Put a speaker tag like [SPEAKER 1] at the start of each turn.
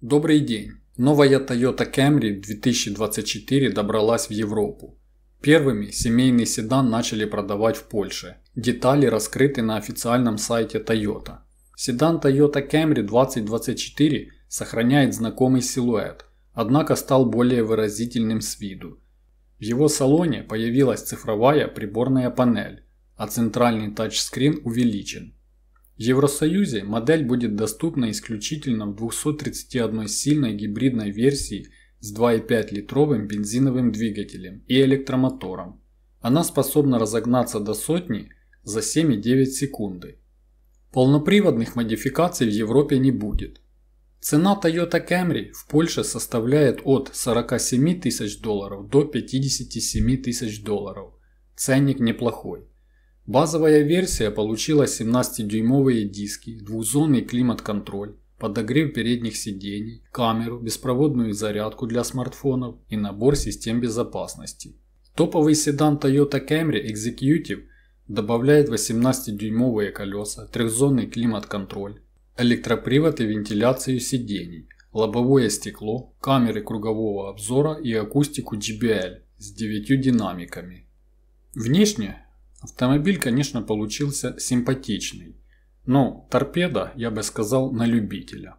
[SPEAKER 1] Добрый день. Новая Toyota Camry 2024 добралась в Европу. Первыми семейный седан начали продавать в Польше. Детали раскрыты на официальном сайте Toyota. Седан Toyota Camry 2024 сохраняет знакомый силуэт, однако стал более выразительным с виду. В его салоне появилась цифровая приборная панель, а центральный тачскрин увеличен – в Евросоюзе модель будет доступна исключительно в 231 сильной гибридной версии с 2,5-литровым бензиновым двигателем и электромотором. Она способна разогнаться до сотни за 7,9 секунды. Полноприводных модификаций в Европе не будет. Цена Toyota Camry в Польше составляет от 47 тысяч долларов до 57 тысяч долларов. Ценник неплохой. Базовая версия получила 17-дюймовые диски, двухзонный климат-контроль, подогрев передних сидений, камеру, беспроводную зарядку для смартфонов и набор систем безопасности. Топовый седан Toyota Camry Executive добавляет 18-дюймовые колеса, трехзонный климат-контроль, электропривод и вентиляцию сидений, лобовое стекло, камеры кругового обзора и акустику JBL с 9 динамиками. Внешне Автомобиль, конечно, получился симпатичный, но торпеда, я бы сказал, на любителя.